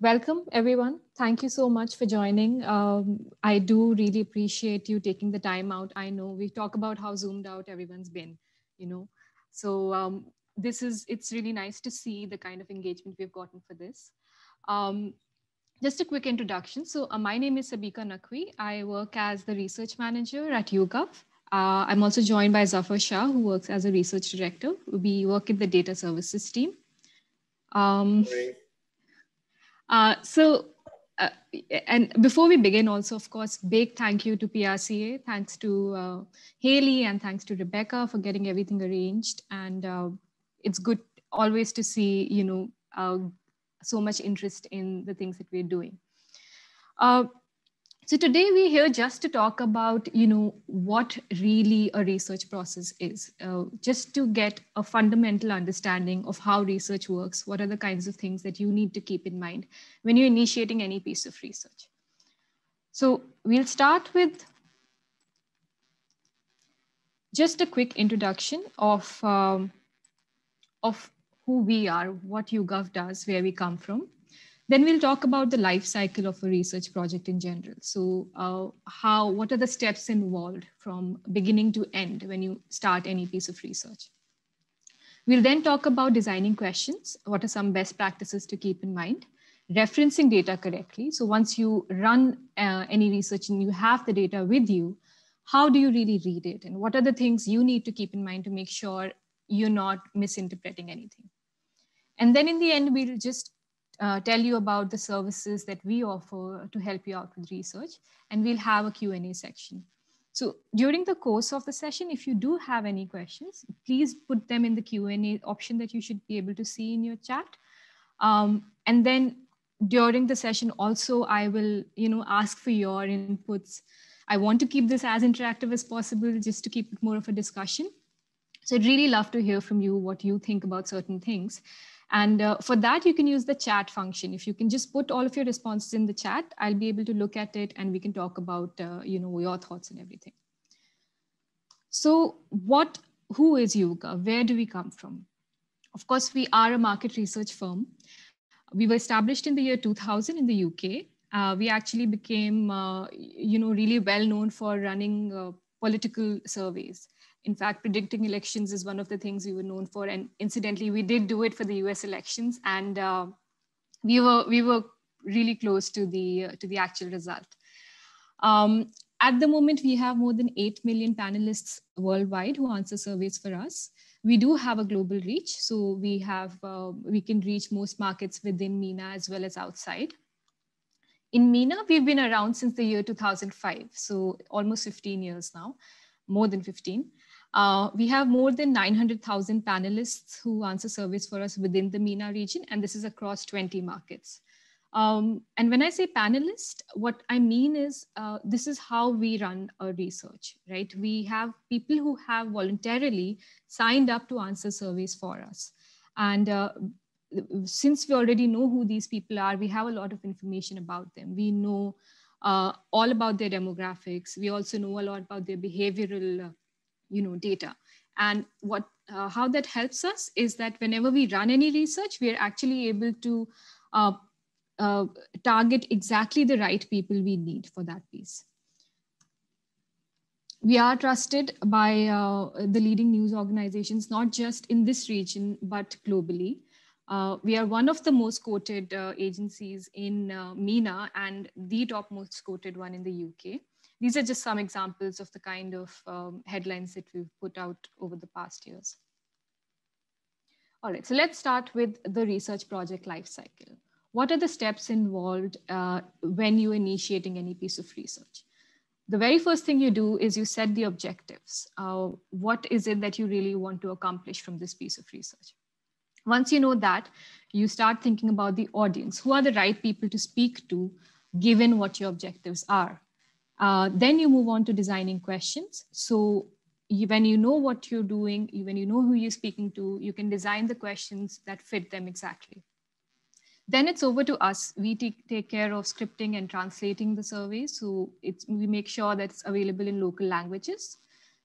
Welcome, everyone. Thank you so much for joining. Um, I do really appreciate you taking the time out. I know we talk about how zoomed out everyone's been, you know. So um, this is, it's really nice to see the kind of engagement we've gotten for this. Um, just a quick introduction. So uh, my name is Sabika Nakwi. I work as the research manager at YouGov. Uh, I'm also joined by Zafar Shah, who works as a research director. We work in the data services team. Um, uh, so, uh, and before we begin, also, of course, big thank you to PRCA. Thanks to uh, Haley and thanks to Rebecca for getting everything arranged. And uh, it's good always to see, you know, uh, so much interest in the things that we're doing. Uh, so today we're here just to talk about, you know, what really a research process is, uh, just to get a fundamental understanding of how research works. What are the kinds of things that you need to keep in mind when you're initiating any piece of research? So we'll start with just a quick introduction of, um, of who we are, what YouGov does, where we come from. Then we'll talk about the life cycle of a research project in general. So uh, how, what are the steps involved from beginning to end when you start any piece of research? We'll then talk about designing questions. What are some best practices to keep in mind? Referencing data correctly. So once you run uh, any research and you have the data with you, how do you really read it? And what are the things you need to keep in mind to make sure you're not misinterpreting anything? And then in the end, we'll just uh, tell you about the services that we offer to help you out with research, and we'll have a Q&A section. So during the course of the session, if you do have any questions, please put them in the Q&A option that you should be able to see in your chat. Um, and then during the session also, I will you know, ask for your inputs. I want to keep this as interactive as possible just to keep it more of a discussion. So I'd really love to hear from you what you think about certain things. And uh, for that, you can use the chat function. If you can just put all of your responses in the chat, I'll be able to look at it and we can talk about, uh, you know, your thoughts and everything. So what, who is yoga? Where do we come from? Of course, we are a market research firm. We were established in the year 2000 in the UK. Uh, we actually became, uh, you know, really well known for running uh, political surveys in fact, predicting elections is one of the things we were known for. And incidentally, we did do it for the U.S. elections, and uh, we were we were really close to the uh, to the actual result. Um, at the moment, we have more than 8 million panelists worldwide who answer surveys for us. We do have a global reach, so we have uh, we can reach most markets within MENA as well as outside. In MENA, we've been around since the year 2005, so almost 15 years now, more than 15. Uh, we have more than 900,000 panelists who answer surveys for us within the MENA region, and this is across 20 markets. Um, and when I say panelist, what I mean is uh, this is how we run our research, right? We have people who have voluntarily signed up to answer surveys for us. And uh, since we already know who these people are, we have a lot of information about them. We know uh, all about their demographics. We also know a lot about their behavioral uh, you know, data. And what uh, how that helps us is that whenever we run any research, we are actually able to uh, uh, target exactly the right people we need for that piece. We are trusted by uh, the leading news organizations, not just in this region, but globally. Uh, we are one of the most quoted uh, agencies in MENA and the top most quoted one in the UK these are just some examples of the kind of um, headlines that we've put out over the past years. All right, so let's start with the research project lifecycle. What are the steps involved uh, when you're initiating any piece of research? The very first thing you do is you set the objectives. Uh, what is it that you really want to accomplish from this piece of research? Once you know that, you start thinking about the audience. Who are the right people to speak to given what your objectives are? Uh, then you move on to designing questions. So you, when you know what you're doing, you, when you know who you're speaking to, you can design the questions that fit them exactly. Then it's over to us. We take, take care of scripting and translating the survey. So we make sure that it's available in local languages.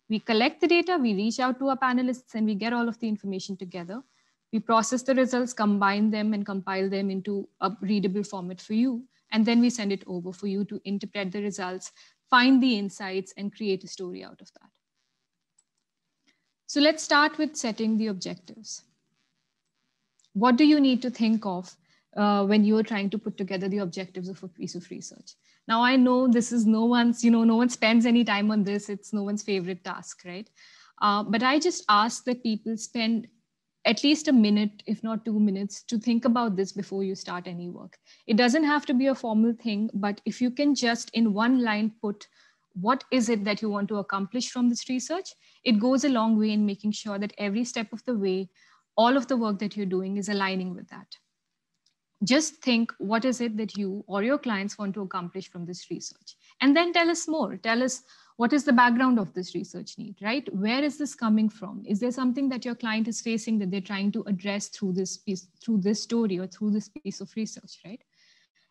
We collect the data, we reach out to our panelists, and we get all of the information together. We process the results, combine them, and compile them into a readable format for you and then we send it over for you to interpret the results, find the insights, and create a story out of that. So let's start with setting the objectives. What do you need to think of uh, when you're trying to put together the objectives of a piece of research? Now, I know this is no one's, you know, no one spends any time on this. It's no one's favorite task, right? Uh, but I just ask that people spend at least a minute, if not two minutes, to think about this before you start any work. It doesn't have to be a formal thing, but if you can just in one line put what is it that you want to accomplish from this research, it goes a long way in making sure that every step of the way, all of the work that you're doing is aligning with that. Just think what is it that you or your clients want to accomplish from this research. And then tell us more. Tell us what is the background of this research need, right? Where is this coming from? Is there something that your client is facing that they're trying to address through this piece, through this story or through this piece of research, right?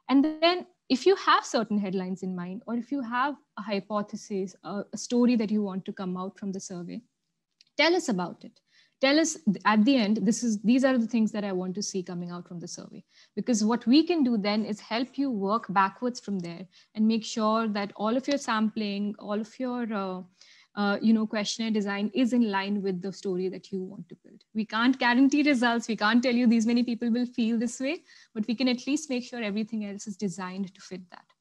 And then if you have certain headlines in mind, or if you have a hypothesis, a, story that you want to come out from the survey, tell us about it tell us at the end this is these are the things that i want to see coming out from the survey because what we can do then is help you work backwards from there and make sure that all of your sampling all of your uh, uh, you know questionnaire design is in line with the story that you want to build we can't guarantee results we can't tell you these many people will feel this way but we can at least make sure everything else is designed to fit that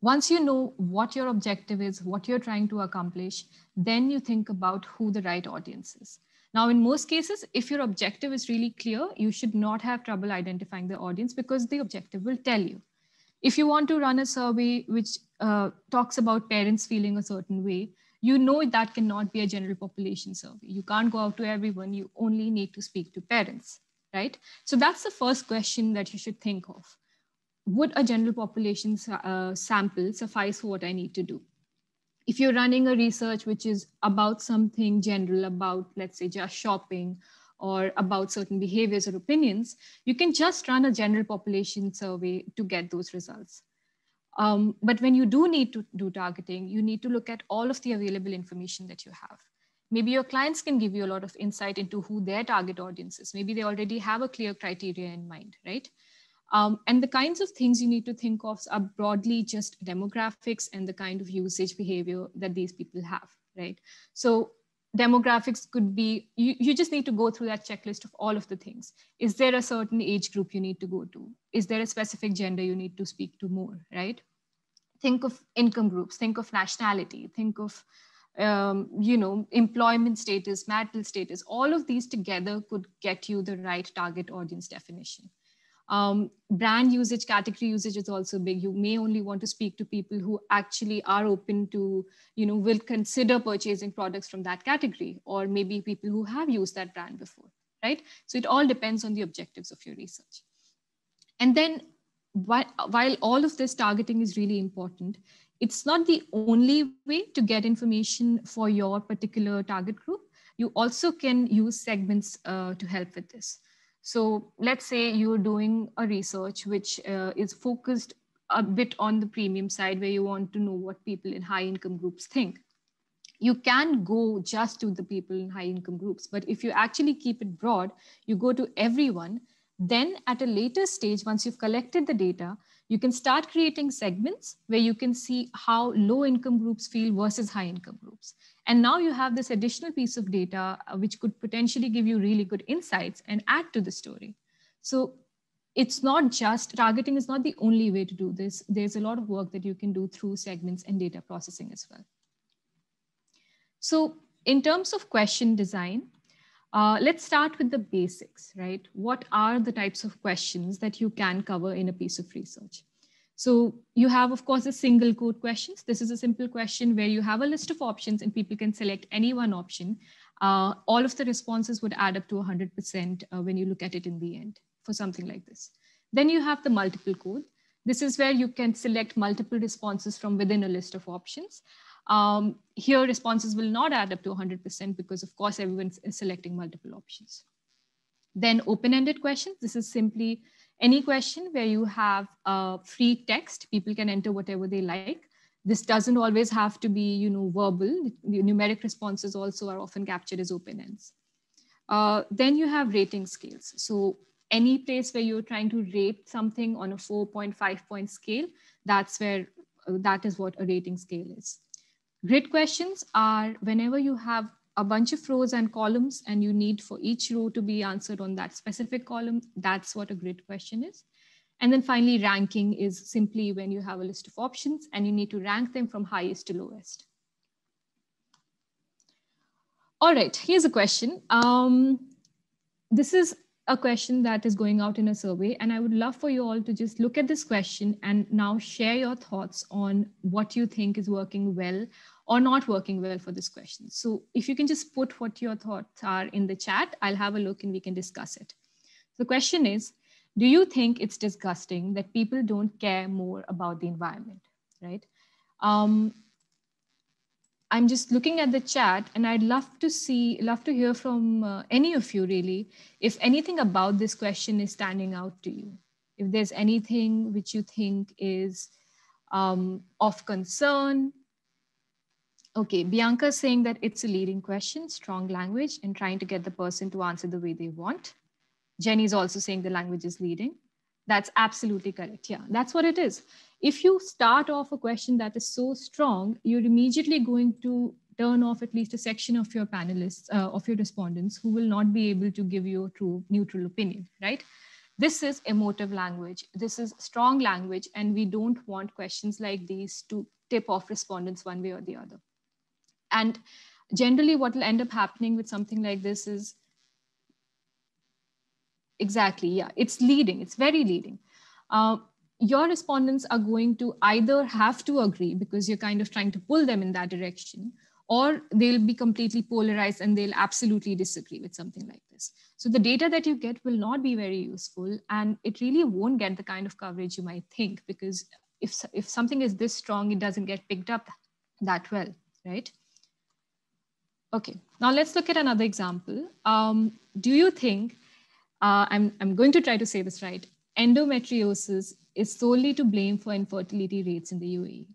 once you know what your objective is, what you're trying to accomplish, then you think about who the right audience is. Now, in most cases, if your objective is really clear, you should not have trouble identifying the audience because the objective will tell you. If you want to run a survey which uh, talks about parents feeling a certain way, you know that cannot be a general population survey. You can't go out to everyone. You only need to speak to parents, right? So that's the first question that you should think of would a general population uh, sample suffice for what I need to do? If you're running a research which is about something general, about let's say just shopping or about certain behaviors or opinions, you can just run a general population survey to get those results. Um, but when you do need to do targeting, you need to look at all of the available information that you have. Maybe your clients can give you a lot of insight into who their target audience is. Maybe they already have a clear criteria in mind, right? Um, and the kinds of things you need to think of are broadly just demographics and the kind of usage behavior that these people have, right? So demographics could be, you, you just need to go through that checklist of all of the things. Is there a certain age group you need to go to? Is there a specific gender you need to speak to more, right? Think of income groups, think of nationality, think of um, you know, employment status, marital status, all of these together could get you the right target audience definition. Um, brand usage, category usage is also big. You may only want to speak to people who actually are open to, you know, will consider purchasing products from that category, or maybe people who have used that brand before, right? So it all depends on the objectives of your research. And then while all of this targeting is really important, it's not the only way to get information for your particular target group. You also can use segments uh, to help with this. So let's say you're doing a research which uh, is focused a bit on the premium side where you want to know what people in high income groups think. You can go just to the people in high income groups, but if you actually keep it broad, you go to everyone. Then, at a later stage, once you've collected the data, you can start creating segments where you can see how low income groups feel versus high income groups. And now you have this additional piece of data, uh, which could potentially give you really good insights and add to the story. So it's not just targeting is not the only way to do this. There's a lot of work that you can do through segments and data processing as well. So in terms of question design, uh, let's start with the basics, right? What are the types of questions that you can cover in a piece of research? So you have, of course, a single code questions. This is a simple question where you have a list of options and people can select any one option. Uh, all of the responses would add up to 100% uh, when you look at it in the end for something like this. Then you have the multiple code. This is where you can select multiple responses from within a list of options. Um, here, responses will not add up to 100% because, of course, everyone is selecting multiple options. Then open-ended questions. This is simply any question where you have a free text, people can enter whatever they like. This doesn't always have to be, you know, verbal. The numeric responses also are often captured as open ends. Uh, then you have rating scales. So any place where you're trying to rate something on a 4.5 point scale, that's where uh, that is what a rating scale is. Grid questions are whenever you have a bunch of rows and columns, and you need for each row to be answered on that specific column. That's what a grid question is. And then finally, ranking is simply when you have a list of options and you need to rank them from highest to lowest. All right, here's a question. Um, this is a question that is going out in a survey, and I would love for you all to just look at this question and now share your thoughts on what you think is working well or not working well for this question. So if you can just put what your thoughts are in the chat, I'll have a look and we can discuss it. The question is, do you think it's disgusting that people don't care more about the environment, right? Um, I'm just looking at the chat and I'd love to see, love to hear from uh, any of you really, if anything about this question is standing out to you. If there's anything which you think is um, of concern, Okay, Bianca saying that it's a leading question, strong language, and trying to get the person to answer the way they want. Jenny's also saying the language is leading. That's absolutely correct. Yeah, that's what it is. If you start off a question that is so strong, you're immediately going to turn off at least a section of your panelists, uh, of your respondents, who will not be able to give you a true neutral opinion, right? This is emotive language. This is strong language, and we don't want questions like these to tip off respondents one way or the other and generally what will end up happening with something like this is exactly yeah it's leading it's very leading uh, your respondents are going to either have to agree because you're kind of trying to pull them in that direction or they'll be completely polarized and they'll absolutely disagree with something like this so the data that you get will not be very useful and it really won't get the kind of coverage you might think because if if something is this strong it doesn't get picked up that well right Okay, now let's look at another example. Um, do you think, uh, I'm, I'm going to try to say this right, endometriosis is solely to blame for infertility rates in the UAE?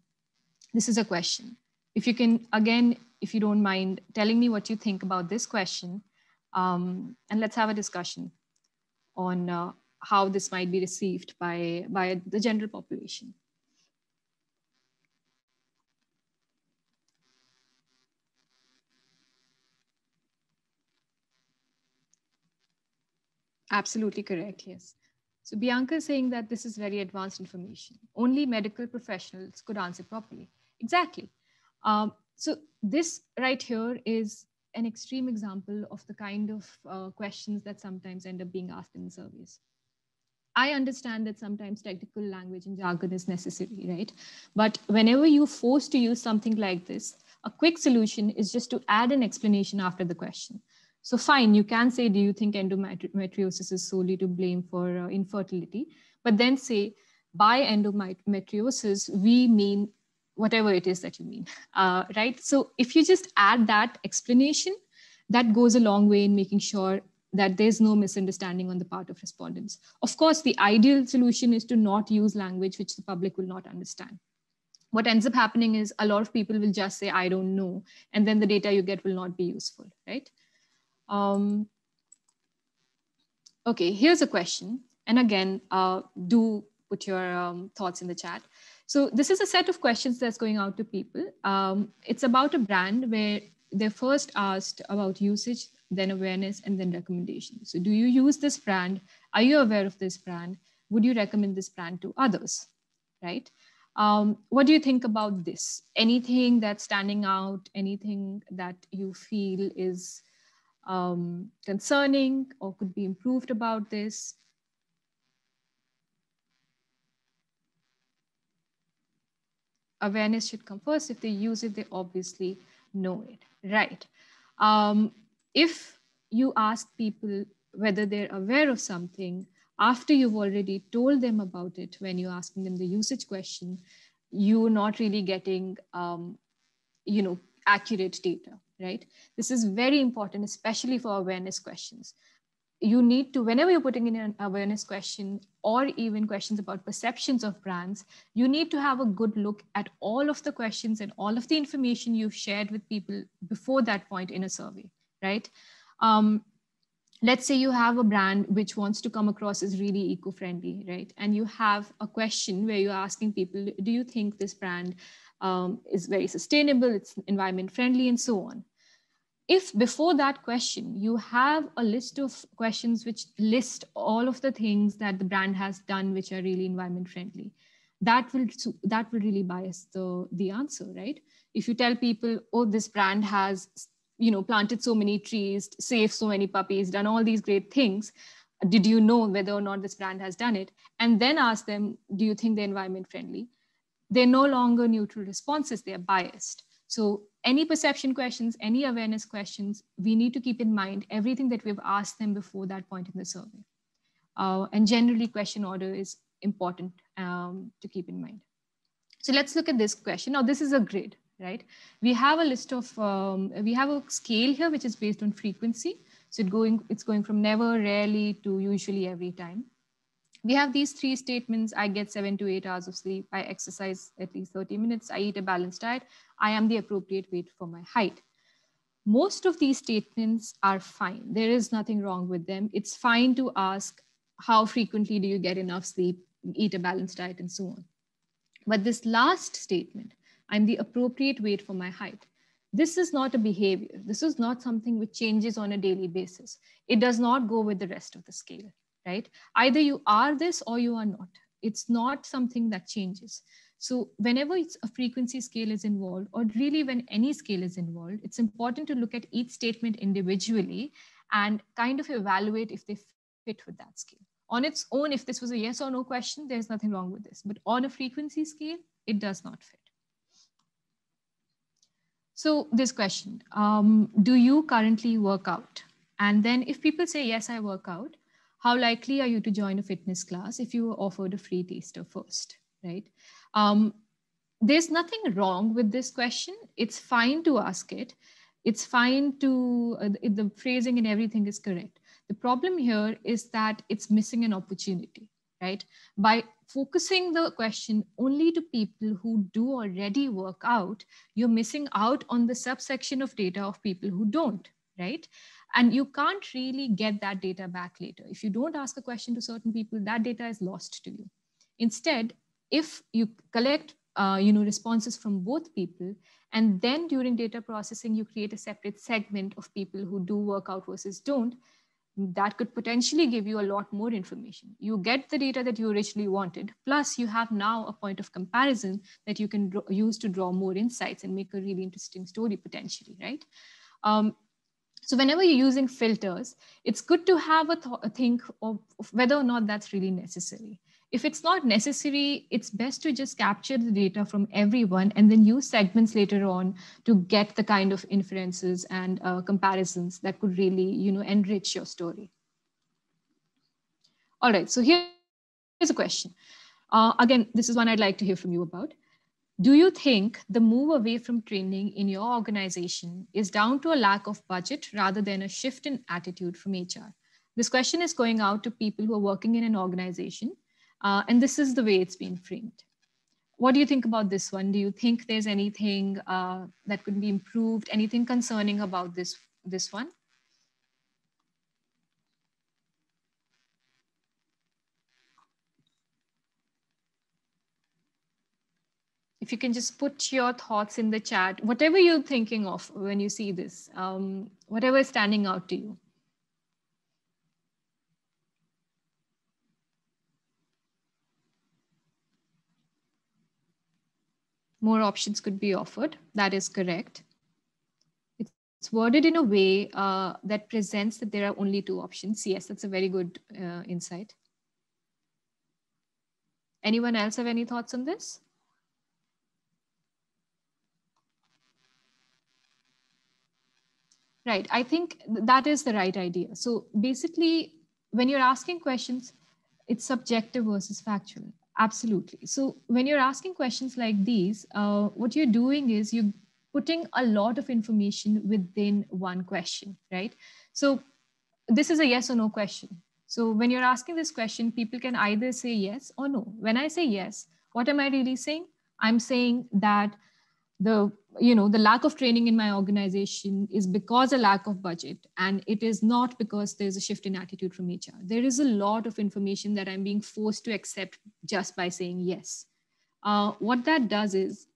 This is a question. If you can, again, if you don't mind telling me what you think about this question, um, and let's have a discussion on uh, how this might be received by, by the general population. Absolutely correct, yes. So Bianca is saying that this is very advanced information. Only medical professionals could answer properly. Exactly. Um, so this right here is an extreme example of the kind of uh, questions that sometimes end up being asked in the surveys. I understand that sometimes technical language and jargon is necessary, right? But whenever you're forced to use something like this, a quick solution is just to add an explanation after the question. So fine, you can say, do you think endometriosis is solely to blame for uh, infertility? But then say, by endometriosis, we mean whatever it is that you mean, uh, right? So if you just add that explanation, that goes a long way in making sure that there's no misunderstanding on the part of respondents. Of course, the ideal solution is to not use language which the public will not understand. What ends up happening is a lot of people will just say, I don't know. And then the data you get will not be useful, right? Um, okay, here's a question. And again, uh, do put your um, thoughts in the chat. So this is a set of questions that's going out to people. Um, it's about a brand where they're first asked about usage, then awareness, and then recommendation. So do you use this brand? Are you aware of this brand? Would you recommend this brand to others, right? Um, what do you think about this? Anything that's standing out, anything that you feel is um, concerning or could be improved about this. Awareness should come first. If they use it, they obviously know it, right? Um, if you ask people whether they're aware of something after you've already told them about it when you're asking them the usage question you're not really getting um, you know accurate data right? This is very important, especially for awareness questions. You need to, whenever you're putting in an awareness question or even questions about perceptions of brands, you need to have a good look at all of the questions and all of the information you've shared with people before that point in a survey, right? Um, let's say you have a brand which wants to come across as really eco-friendly right and you have a question where you're asking people do you think this brand um, is very sustainable it's environment friendly and so on if before that question you have a list of questions which list all of the things that the brand has done which are really environment friendly that will that will really bias the the answer right if you tell people oh this brand has you know planted so many trees saved so many puppies done all these great things did you know whether or not this brand has done it and then ask them do you think they're environment friendly they're no longer neutral responses they're biased so any perception questions, any awareness questions, we need to keep in mind everything that we've asked them before that point in the survey. Uh, and generally question order is important um, to keep in mind. So let's look at this question. Now this is a grid, right? We have a list of, um, we have a scale here, which is based on frequency. So it going, it's going from never, rarely to usually every time we have these three statements i get seven to eight hours of sleep i exercise at least 30 minutes i eat a balanced diet i am the appropriate weight for my height most of these statements are fine there is nothing wrong with them it's fine to ask how frequently do you get enough sleep eat a balanced diet and so on but this last statement i'm the appropriate weight for my height this is not a behavior this is not something which changes on a daily basis it does not go with the rest of the scale right? Either you are this or you are not. It's not something that changes. So whenever a frequency scale is involved, or really when any scale is involved, it's important to look at each statement individually and kind of evaluate if they fit with that scale. On its own, if this was a yes or no question, there's nothing wrong with this. But on a frequency scale, it does not fit. So this question, um, do you currently work out? And then if people say, yes, I work out, how likely are you to join a fitness class if you were offered a free taster first, right? Um, there's nothing wrong with this question. It's fine to ask it. It's fine to, uh, the phrasing and everything is correct. The problem here is that it's missing an opportunity, right? By focusing the question only to people who do already work out, you're missing out on the subsection of data of people who don't, right? And you can't really get that data back later. If you don't ask a question to certain people, that data is lost to you. Instead, if you collect uh, you know, responses from both people. And then during data processing, you create a separate segment of people who do work out versus don't. That could potentially give you a lot more information. You get the data that you originally wanted, plus you have now a point of comparison that you can use to draw more insights and make a really interesting story potentially, right? Um, so whenever you're using filters, it's good to have a, th- a think of, whether or not that's really necessary. If it's not necessary, it's best to just capture the data from everyone and then use segments later on to get the kind of inferences and uh, comparisons that could really, you know, enrich your story. All right, so here's a question. Uh, again, this is one I'd like to hear from you about. Do you think the move away from training in your organization is down to a lack of budget rather than a shift in attitude from HR? This question is going out to people who are working in an organization, uh, and this is the way it's been framed. What do you think about this one? Do you think there's anything uh, that could be improved? Anything concerning about this this one? if you can just put your thoughts in the chat, whatever you're thinking of when you see this, um, whatever is standing out to you. More options could be offered. That is correct. It's worded in a way uh, that presents that there are only two options. Yes, that's a very good uh, insight. Anyone else have any thoughts on this? Right. I think that is the right idea. So basically, when you're asking questions, it's subjective versus factual. Absolutely. So when you're asking questions like these, uh, what you're doing is you're putting a lot of information within one question, right? So this is a yes or no question. So when you're asking this question, people can either say yes or no. When I say yes, what am I really saying? I'm saying that the you know the lack of training in my organization is because a lack of budget and it is not because there's a shift in attitude from hr there is a lot of information that i'm being forced to accept just by saying yes uh, what that does is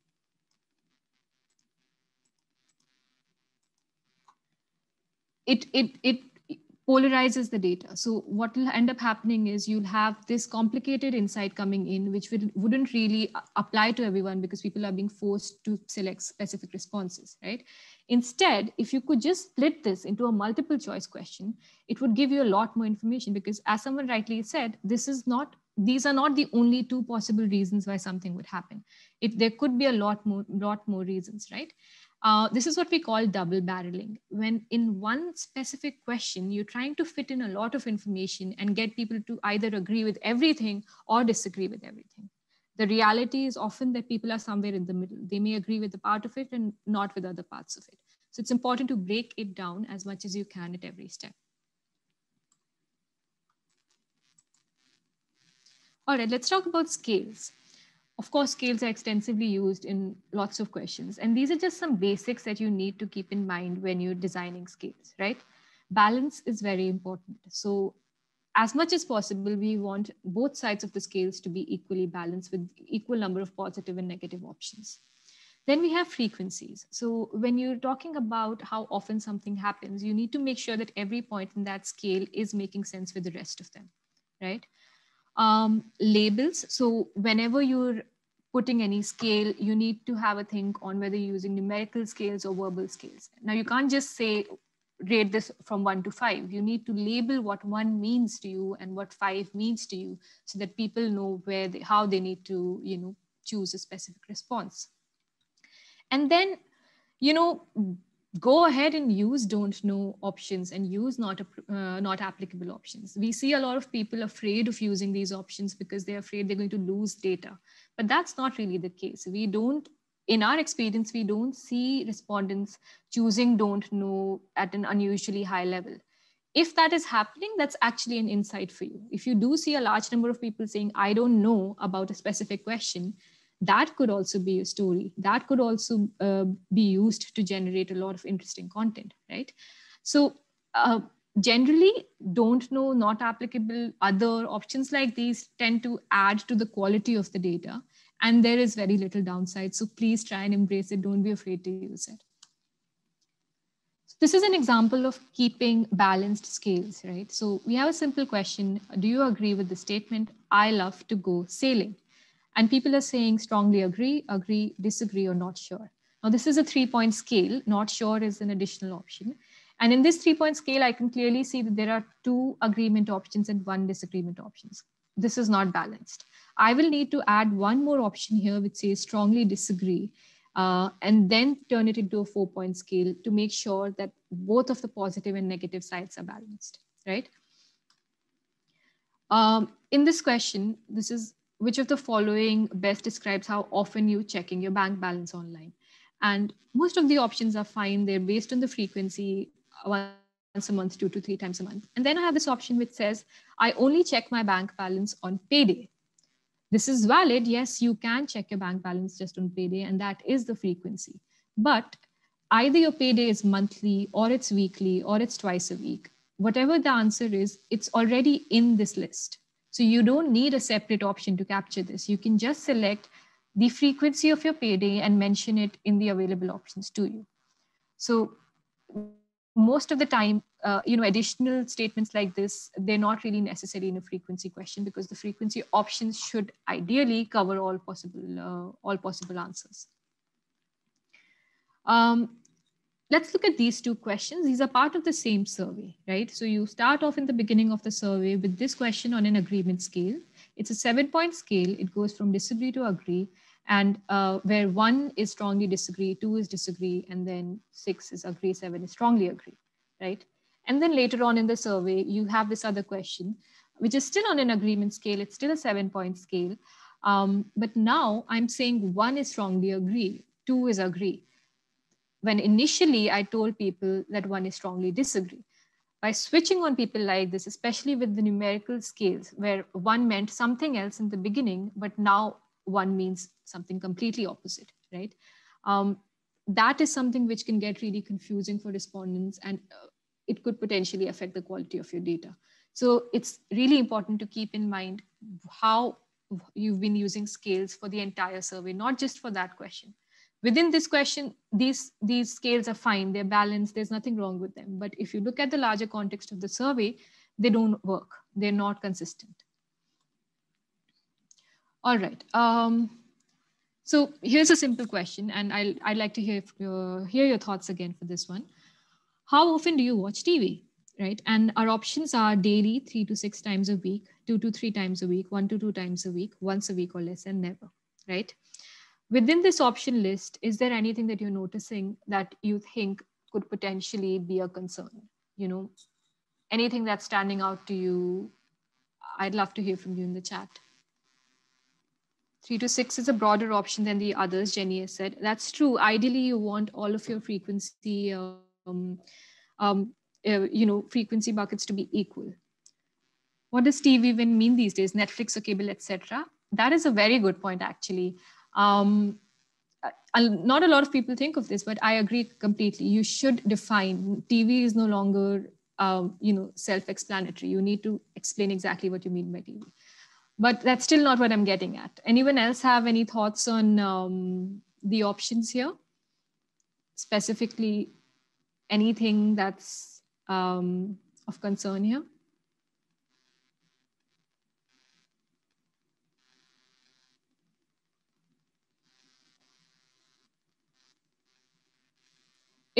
it it it polarizes the data. So what will end up happening is you'll have this complicated insight coming in, which would, wouldn't really apply to everyone because people are being forced to select specific responses, right? Instead, if you could just split this into a multiple choice question, it would give you a lot more information because as someone rightly said, this is not these are not the only two possible reasons why something would happen. It, there could be a lot more, lot more reasons, right? Uh, this is what we call double barreling. When in one specific question, you're trying to fit in a lot of information and get people to either agree with everything or disagree with everything. The reality is often that people are somewhere in the middle. They may agree with the part of it and not with other parts of it. So it's important to break it down as much as you can at every step. All right, let's talk about scales of course, scales are extensively used in lots of questions. And these are just some basics that you need to keep in mind when you're designing scales, right? Balance is very important. So as much as possible, we want both sides of the scales to be equally balanced with equal number of positive and negative options. Then we have frequencies. So when you're talking about how often something happens, you need to make sure that every point in that scale is making sense with the rest of them, right? um, labels. So whenever you're putting any scale, you need to have a think on whether you're using numerical scales or verbal scales. Now you can't just say, rate this from one to five. You need to label what one means to you and what five means to you so that people know where they, how they need to, you know, choose a specific response. And then, you know, go ahead and use don't know options and use not uh, not applicable options we see a lot of people afraid of using these options because they're afraid they're going to lose data but that's not really the case we don't in our experience we don't see respondents choosing don't know at an unusually high level if that is happening that's actually an insight for you if you do see a large number of people saying i don't know about a specific question that could also be a story that could also uh, be used to generate a lot of interesting content right so uh, generally don't know not applicable other options like these tend to add to the quality of the data and there is very little downside so please try and embrace it don't be afraid to use it so this is an example of keeping balanced scales right so we have a simple question do you agree with the statement i love to go sailing and people are saying strongly agree, agree, disagree, or not sure. Now, this is a three point scale. Not sure is an additional option. And in this three point scale, I can clearly see that there are two agreement options and one disagreement options. This is not balanced. I will need to add one more option here, which says strongly disagree, uh, and then turn it into a four point scale to make sure that both of the positive and negative sides are balanced, right? Um, in this question, this is which of the following best describes how often you checking your bank balance online? And most of the options are fine. They're based on the frequency uh, once a month, two to three times a month. And then I have this option which says, I only check my bank balance on payday. This is valid. Yes, you can check your bank balance just on payday, and that is the frequency. But either your payday is monthly, or it's weekly, or it's twice a week. Whatever the answer is, it's already in this list. So you don't need a separate option to capture this. You can just select the frequency of your payday and mention it in the available options to you. So most of the time, uh, you know, additional statements like this, they're not really necessary in a frequency question because the frequency options should ideally cover all possible, uh, all possible answers. Um, let's look at these two questions. These are part of the same survey, right? So you start off in the beginning of the survey with this question on an agreement scale. It's a seven point scale. It goes from disagree to agree and uh, where one is strongly disagree, two is disagree, and then six is agree, seven is strongly agree, right? And then later on in the survey, you have this other question, which is still on an agreement scale. It's still a seven point scale. Um, but now I'm saying one is strongly agree, two is agree when initially I told people that one is strongly disagree. By switching on people like this, especially with the numerical scales, where one meant something else in the beginning, but now one means something completely opposite, right? Um, that is something which can get really confusing for respondents and uh, it could potentially affect the quality of your data. So it's really important to keep in mind how you've been using scales for the entire survey, not just for that question within this question these these scales are fine they're balanced there's nothing wrong with them but if you look at the larger context of the survey they don't work they're not consistent all right um, so here's a simple question and I'll, i'd like to hear your, uh, hear your thoughts again for this one how often do you watch tv right and our options are daily three to six times a week two to three times a week one to two times a week once a week or less and never right Within this option list, is there anything that you're noticing that you think could potentially be a concern? You know, anything that's standing out to you? I'd love to hear from you in the chat. Three to six is a broader option than the others, Jenny has said. That's true. Ideally, you want all of your frequency, um, um, uh, you know, frequency buckets to be equal. What does TV even mean these days? Netflix or cable, etc. That is a very good point, actually. Um, not a lot of people think of this, but I agree completely. You should define. TV is no longer, um, you know, self-explanatory. You need to explain exactly what you mean by TV. But that's still not what I'm getting at. Anyone else have any thoughts on um, the options here? Specifically, anything that's um, of concern here?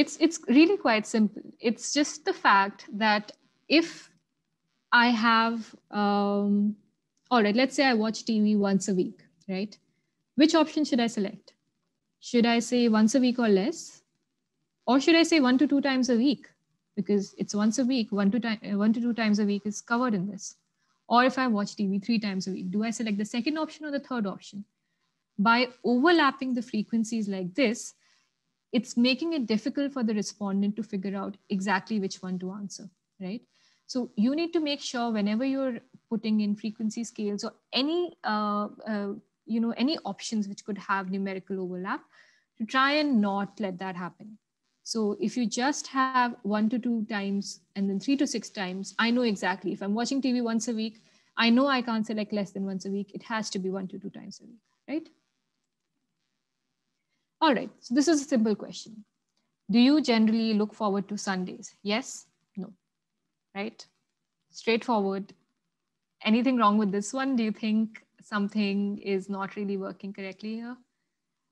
it's it's really quite simple. It's just the fact that if I have um, all right, let's say I watch TV once a week, right? Which option should I select? Should I say once a week or less, or should I say one to two times a week? Because it's once a week, one to time, uh, one to two times a week is covered in this. Or if I watch TV three times a week, do I select the second option or the third option? By overlapping the frequencies like this, it's making it difficult for the respondent to figure out exactly which one to answer, right? So you need to make sure whenever you're putting in frequency scales or any, uh, uh, you know, any options which could have numerical overlap to try and not let that happen. So if you just have one to two times and then three to six times, I know exactly if I'm watching TV once a week, I know I can't select less than once a week. It has to be one to two times a week, right? All right, so this is a simple question. Do you generally look forward to Sundays? Yes, no, right? Straightforward. Anything wrong with this one? Do you think something is not really working correctly here?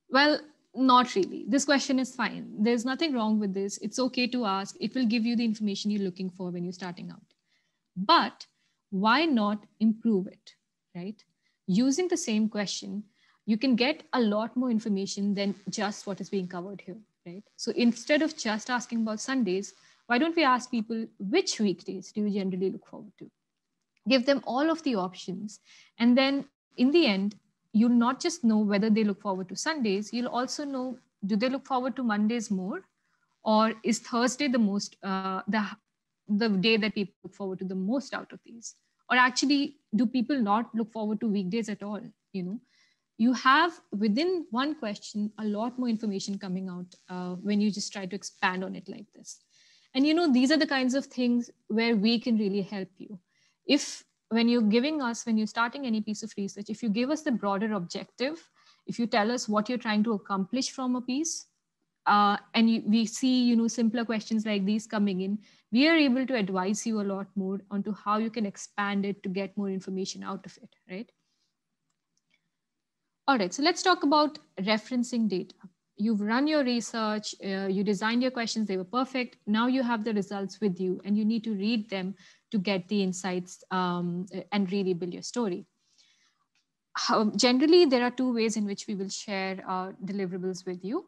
Well, not really. This question is fine. There's nothing wrong with this. It's okay to ask. It will give you the information you're looking for when you're starting out. But why not improve it, right? Using the same question, you can get a lot more information than just what is being covered here, right? So instead of just asking about Sundays, why don't we ask people which weekdays do you generally look forward to? Give them all of the options. And then in the end, you'll not just know whether they look forward to Sundays, you'll also know do they look forward to Mondays more? Or is Thursday the most, uh, the, the day that people look forward to the most out of these? Or actually, do people not look forward to weekdays at all? You know, you have within one question a lot more information coming out uh, when you just try to expand on it like this and you know these are the kinds of things where we can really help you if when you're giving us when you're starting any piece of research if you give us the broader objective if you tell us what you're trying to accomplish from a piece uh, and you, we see you know simpler questions like these coming in we are able to advise you a lot more onto how you can expand it to get more information out of it right all right, so let's talk about referencing data. You've run your research, uh, you designed your questions, they were perfect. Now you have the results with you and you need to read them to get the insights um, and really build your story. How, generally, there are two ways in which we will share our deliverables with you.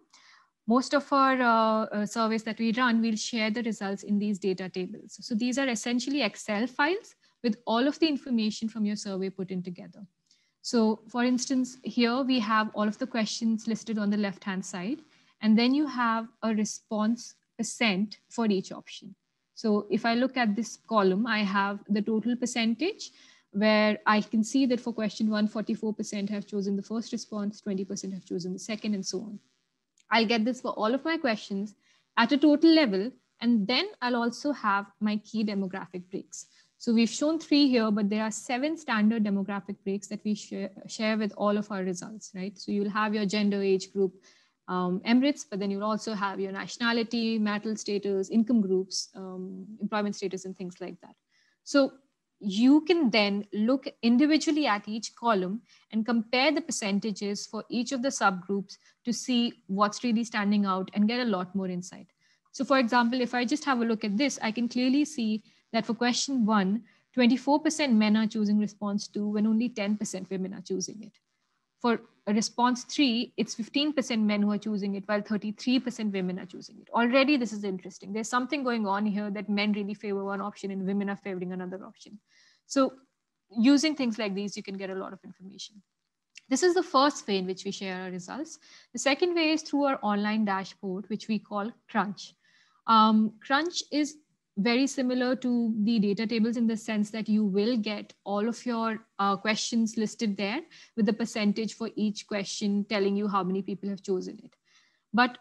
Most of our uh, uh surveys that we run, we'll share the results in these data tables. So these are essentially Excel files with all of the information from your survey put in together. So for instance, here we have all of the questions listed on the left-hand side, and then you have a response percent for each option. So if I look at this column, I have the total percentage where I can see that for question one, 44% have chosen the first response, 20% have chosen the second and so on. I'll get this for all of my questions at a total level, and then I'll also have my key demographic breaks. So we've shown three here, but there are seven standard demographic breaks that we share, share with all of our results, right? So you'll have your gender, age group, um, Emirates, but then you'll also have your nationality, marital status, income groups, um, employment status, and things like that. So you can then look individually at each column and compare the percentages for each of the subgroups to see what's really standing out and get a lot more insight. So for example, if I just have a look at this, I can clearly see that for question one, 24% men are choosing response two when only 10% women are choosing it. For response three, it's 15% men who are choosing it while 33% women are choosing it. Already, this is interesting. There's something going on here that men really favor one option and women are favoring another option. So using things like these, you can get a lot of information. This is the first way in which we share our results. The second way is through our online dashboard, which we call Crunch. Um, Crunch is very similar to the data tables in the sense that you will get all of your uh, questions listed there with the percentage for each question telling you how many people have chosen it. But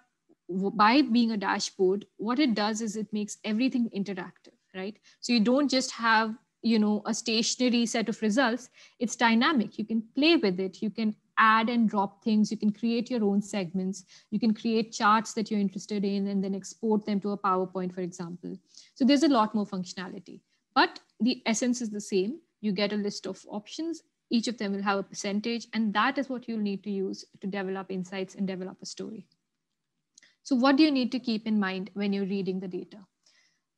by being a dashboard, what it does is it makes everything interactive, right? So you don't just have you know a stationary set of results it's dynamic you can play with it you can add and drop things. You can create your own segments. You can create charts that you're interested in and then export them to a PowerPoint, for example. So there's a lot more functionality, but the essence is the same. You get a list of options. Each of them will have a percentage, and that is what you'll need to use to develop insights and develop a story. So, what do you need to keep in mind when you're reading the data?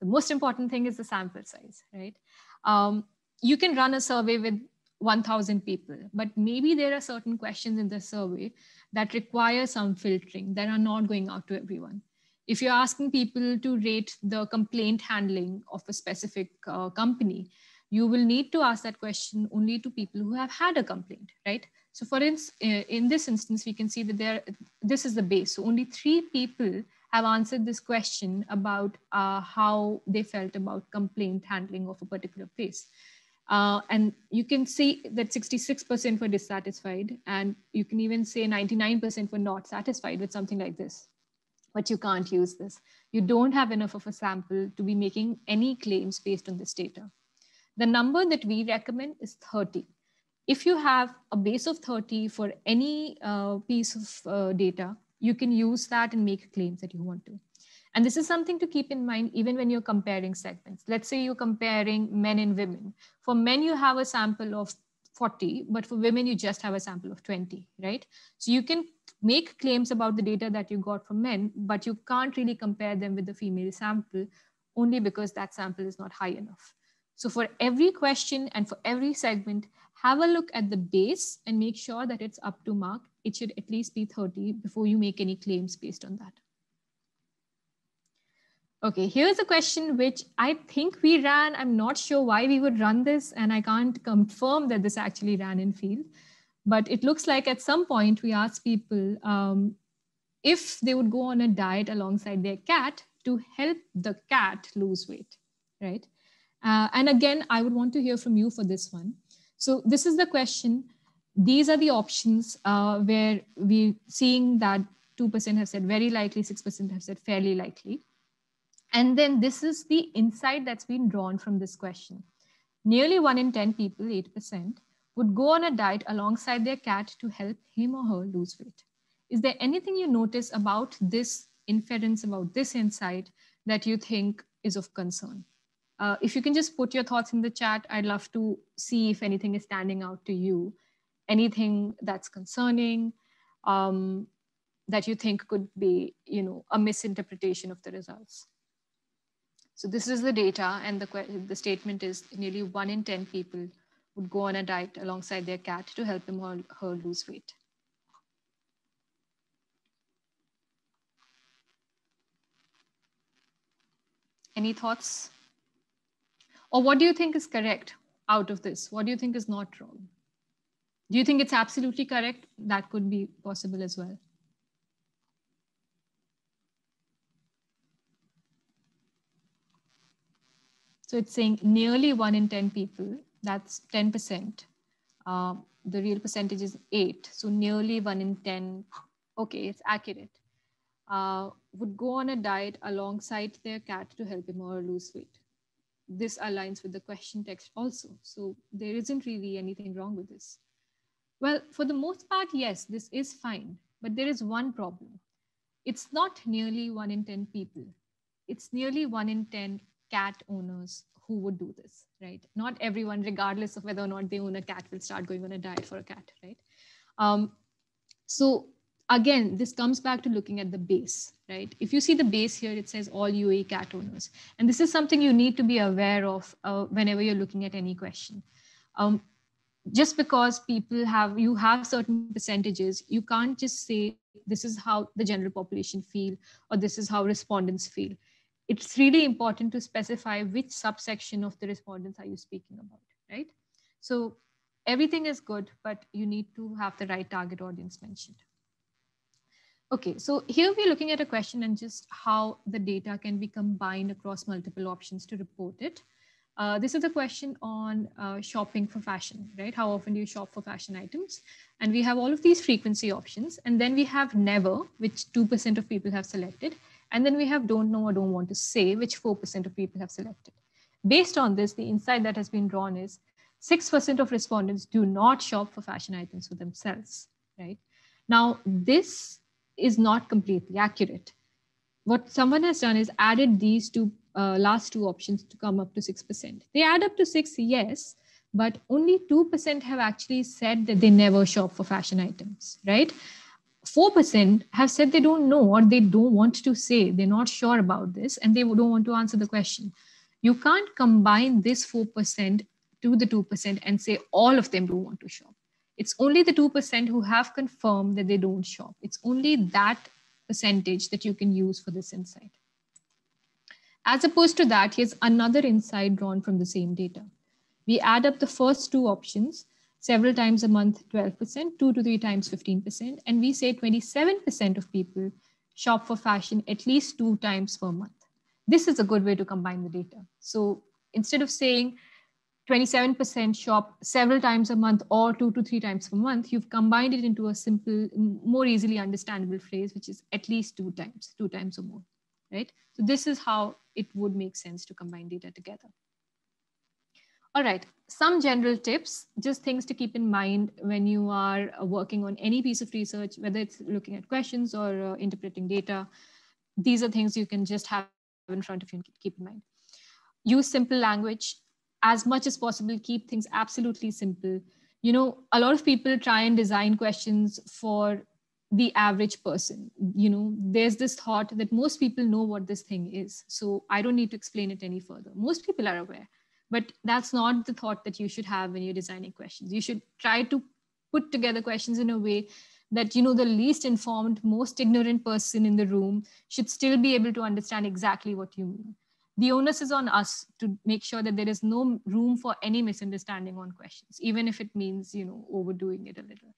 The most important thing is the sample size, right? Um, you can run a survey with 1000 people but maybe there are certain questions in the survey that require some filtering that are not going out to everyone if you're asking people to rate the complaint handling of a specific uh, company you will need to ask that question only to people who have had a complaint right so for instance uh, in this instance we can see that there this is the base so only three people have answered this question about uh, how they felt about complaint handling of a particular place uh, and you can see that 66% were dissatisfied, and you can even say 99% were not satisfied with something like this. But you can't use this. You don't have enough of a sample to be making any claims based on this data. The number that we recommend is 30. If you have a base of 30 for any uh, piece of uh, data, you can use that and make claims that you want to. And this is something to keep in mind even when you're comparing segments. Let's say you're comparing men and women. For men, you have a sample of 40, but for women, you just have a sample of 20, right? So you can make claims about the data that you got from men, but you can't really compare them with the female sample only because that sample is not high enough. So for every question and for every segment, have a look at the base and make sure that it's up to mark. It should at least be 30 before you make any claims based on that. Okay, here's a question which I think we ran. I'm not sure why we would run this, and I can't confirm that this actually ran in field. But it looks like at some point we asked people um, if they would go on a diet alongside their cat to help the cat lose weight, right? Uh, and again, I would want to hear from you for this one. So this is the question. These are the options uh, where we're seeing that 2% have said very likely, 6% have said fairly likely. And then this is the insight that's been drawn from this question. Nearly one in 10 people, 8%, would go on a diet alongside their cat to help him or her lose weight. Is there anything you notice about this inference, about this insight that you think is of concern? Uh, if you can just put your thoughts in the chat, I'd love to see if anything is standing out to you, anything that's concerning um, that you think could be, you know, a misinterpretation of the results. So this is the data and the, the statement is nearly one in 10 people would go on a diet alongside their cat to help him or her lose weight. Any thoughts? Or what do you think is correct out of this? What do you think is not wrong? Do you think it's absolutely correct? That could be possible as well. So it's saying nearly one in 10 people, that's 10%. Uh, um, the real percentage is eight. So nearly one in 10, okay, it's accurate. Uh, would go on a diet alongside their cat to help him or lose weight. This aligns with the question text also. So there isn't really anything wrong with this. Well, for the most part, yes, this is fine, but there is one problem. It's not nearly one in 10 people. It's nearly one in 10 cat owners who would do this, right? Not everyone, regardless of whether or not they own a cat, will start going on a diet for a cat, right? Um, so again, this comes back to looking at the base, right? If you see the base here, it says all UAE cat owners. And this is something you need to be aware of uh, whenever you're looking at any question. Um, just because people have, you have certain percentages, you can't just say this is how the general population feel, or this is how respondents feel it's really important to specify which subsection of the respondents are you speaking about, right? So everything is good, but you need to have the right target audience mentioned. Okay, so here we're looking at a question and just how the data can be combined across multiple options to report it. Uh, this is a question on uh, shopping for fashion, right? How often do you shop for fashion items? And we have all of these frequency options. And then we have never, which 2% of people have selected. And then we have don't know or don't want to say, which 4% of people have selected. Based on this, the insight that has been drawn is 6% of respondents do not shop for fashion items for themselves, right? Now, this is not completely accurate. What someone has done is added these two uh, last two options to come up to 6%. They add up to 6, yes, but only 2% have actually said that they never shop for fashion items, right? 4% have said they don't know or they don't want to say, they're not sure about this, and they don't want to answer the question. You can't combine this 4% to the 2% and say all of them don't want to shop. It's only the 2% who have confirmed that they don't shop. It's only that percentage that you can use for this insight. As opposed to that, here's another insight drawn from the same data. We add up the first two options several times a month, 12%, two to three times, 15%. And we say 27% of people shop for fashion at least two times per month. This is a good way to combine the data. So instead of saying 27% shop several times a month or two to three times per month, you've combined it into a simple, more easily understandable phrase, which is at least two times, two times or more, right? So this is how it would make sense to combine data together. All right, some general tips, just things to keep in mind when you are uh, working on any piece of research, whether it's looking at questions or uh, interpreting data. These are things you can just have in front of you and keep in mind. Use simple language as much as possible, keep things absolutely simple. You know, a lot of people try and design questions for the average person. You know, there's this thought that most people know what this thing is. So I don't need to explain it any further. Most people are aware but that's not the thought that you should have when you're designing questions. You should try to put together questions in a way that you know the least informed most ignorant person in the room should still be able to understand exactly what you mean the onus is on us to make sure that there is no room for any misunderstanding on questions even if it means you know overdoing it a little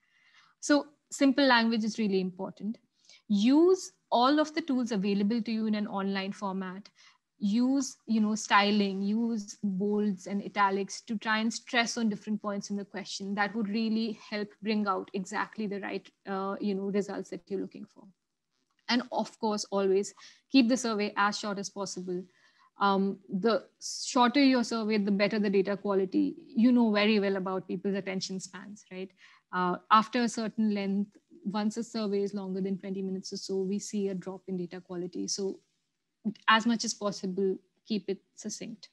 so simple language is really important use all of the tools available to you in an online format use you know styling use bolds and italics to try and stress on different points in the question that would really help bring out exactly the right uh, you know results that you're looking for and of course always keep the survey as short as possible um, the shorter your survey the better the data quality you know very well about people's attention spans right uh, after a certain length once a survey is longer than 20 minutes or so we see a drop in data quality so as much as possible, keep it succinct.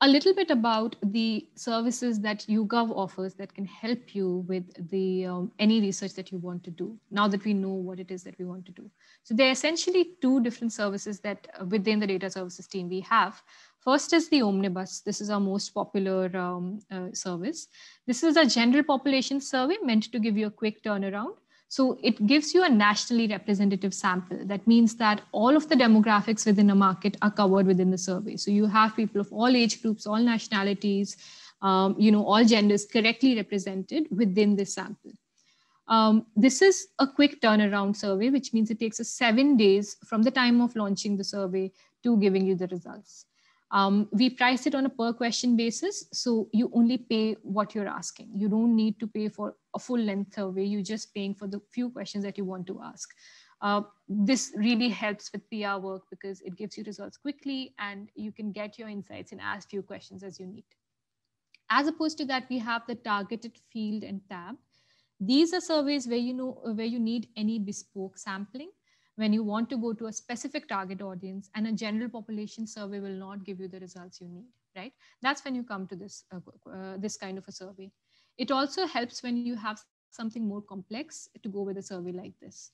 A little bit about the services that YouGov offers that can help you with the um, any research that you want to do. Now that we know what it is that we want to do, so there are essentially two different services that uh, within the data services team we have. First is the omnibus. This is our most popular um, uh, service. This is a general population survey meant to give you a quick turnaround. So it gives you a nationally representative sample. That means that all of the demographics within a market are covered within the survey. So you have people of all age groups, all nationalities, um, you know, all genders correctly represented within this sample. Um, this is a quick turnaround survey, which means it takes us seven days from the time of launching the survey to giving you the results. Um, we price it on a per question basis, so you only pay what you're asking. You don't need to pay for a full length survey. You're just paying for the few questions that you want to ask. Uh, this really helps with PR work because it gives you results quickly and you can get your insights in as few questions as you need. As opposed to that, we have the targeted field and tab. These are surveys where you know where you need any bespoke sampling when you want to go to a specific target audience and a general population survey will not give you the results you need right that's when you come to this uh, uh, this kind of a survey it also helps when you have something more complex to go with a survey like this.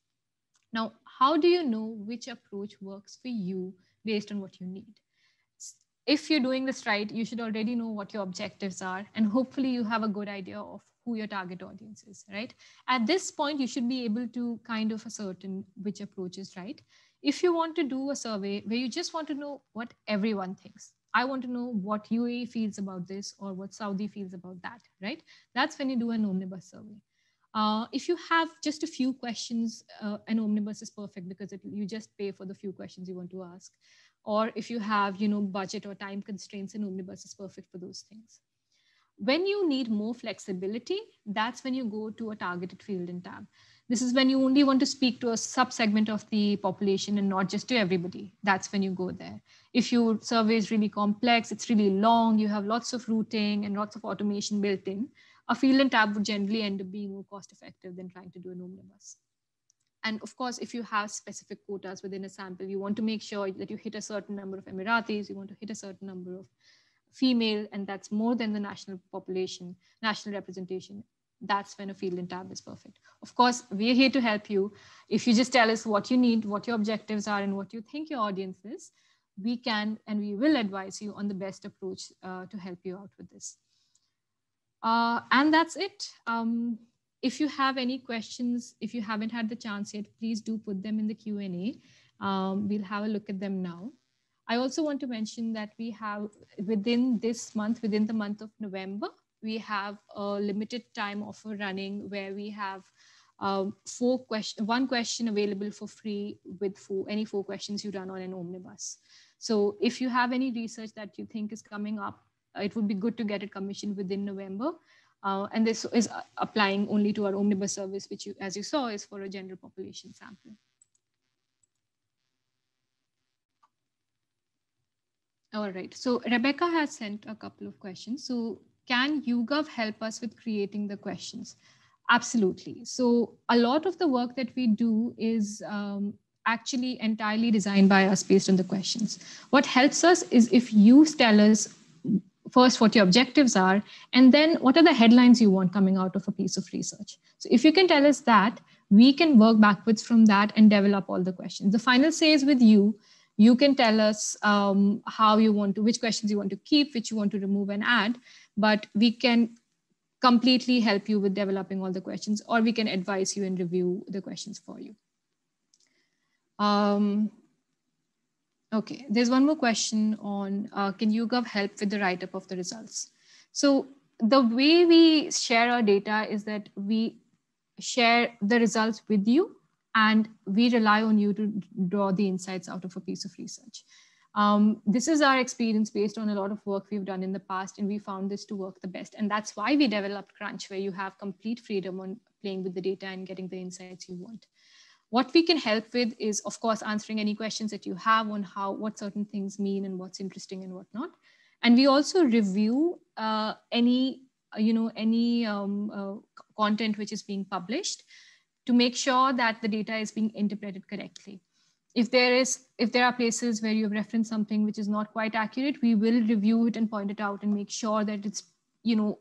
Now, how do you know which approach works for you based on what you need? If you're doing this right, you should already know what your objectives are, and hopefully, you have a good idea of who your target audience is, right? At this point, you should be able to kind of ascertain which approach is right. If you want to do a survey where you just want to know what everyone thinks, I want to know what UAE feels about this or what Saudi feels about that, right? That's when you do an omnibus survey. Uh, if you have just a few questions, uh, an omnibus is perfect because it, you just pay for the few questions you want to ask. Or if you have, you know, budget or time constraints, an omnibus is perfect for those things. When you need more flexibility, that's when you go to a targeted field and tab. This is when you only want to speak to a subsegment of the population and not just to everybody. That's when you go there. If your survey is really complex, it's really long, you have lots of routing and lots of automation built in, a field and tab would generally end up being more cost effective than trying to do an omnibus. And of course, if you have specific quotas within a sample, you want to make sure that you hit a certain number of Emiratis, you want to hit a certain number of female, and that's more than the national population, national representation that's when a field in tab is perfect. Of course, we're here to help you. If you just tell us what you need, what your objectives are and what you think your audience is, we can and we will advise you on the best approach uh, to help you out with this. Uh, and that's it. Um, if you have any questions, if you haven't had the chance yet, please do put them in the Q&A. Um, we'll have a look at them now. I also want to mention that we have within this month, within the month of November, we have a limited time offer running where we have um, four question, one question available for free with four, any four questions you run on an omnibus. So if you have any research that you think is coming up, uh, it would be good to get it commissioned within November. Uh, and this is uh, applying only to our omnibus service, which you, as you saw is for a general population sample. All right, so Rebecca has sent a couple of questions. So can YouGov help us with creating the questions? Absolutely. So a lot of the work that we do is um, actually entirely designed by us based on the questions. What helps us is if you tell us first what your objectives are, and then what are the headlines you want coming out of a piece of research. So if you can tell us that, we can work backwards from that and develop all the questions. The final say is with you. You can tell us um, how you want to, which questions you want to keep, which you want to remove and add but we can completely help you with developing all the questions or we can advise you and review the questions for you. Um, okay, there's one more question on uh, can YouGov help with the write-up of the results? So the way we share our data is that we share the results with you and we rely on you to draw the insights out of a piece of research. Um, this is our experience based on a lot of work we've done in the past, and we found this to work the best. And that's why we developed Crunch, where you have complete freedom on playing with the data and getting the insights you want. What we can help with is, of course, answering any questions that you have on how what certain things mean and what's interesting and what not. And we also review uh, any uh, you know any um, uh, content which is being published to make sure that the data is being interpreted correctly if there is if there are places where you've referenced something which is not quite accurate we will review it and point it out and make sure that it's you know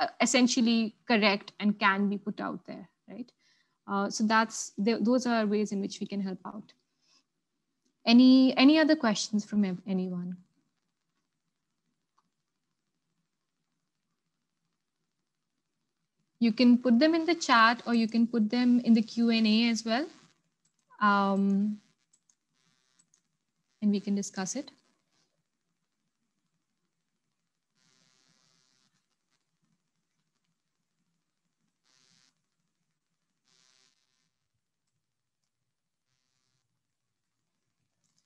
uh, essentially correct and can be put out there right uh, so that's those are ways in which we can help out any any other questions from anyone you can put them in the chat or you can put them in the q&a as well um, and we can discuss it.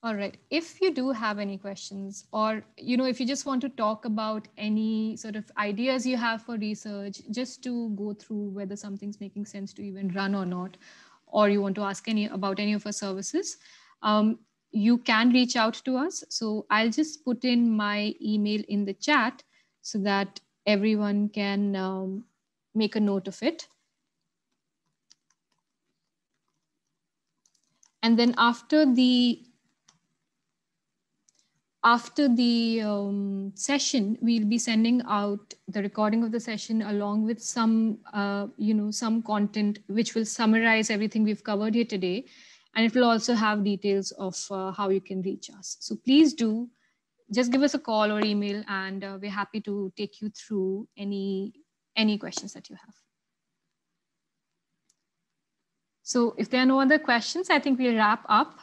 All right. If you do have any questions or, you know, if you just want to talk about any sort of ideas you have for research, just to go through whether something's making sense to even run or not, or you want to ask any about any of our services, um, you can reach out to us. So I'll just put in my email in the chat so that everyone can um, make a note of it. And then after the after the um, session, we'll be sending out the recording of the session along with some, uh, you know, some content which will summarize everything we've covered here today and it will also have details of uh, how you can reach us. So please do just give us a call or email and uh, we're happy to take you through any, any questions that you have. So if there are no other questions, I think we'll wrap up.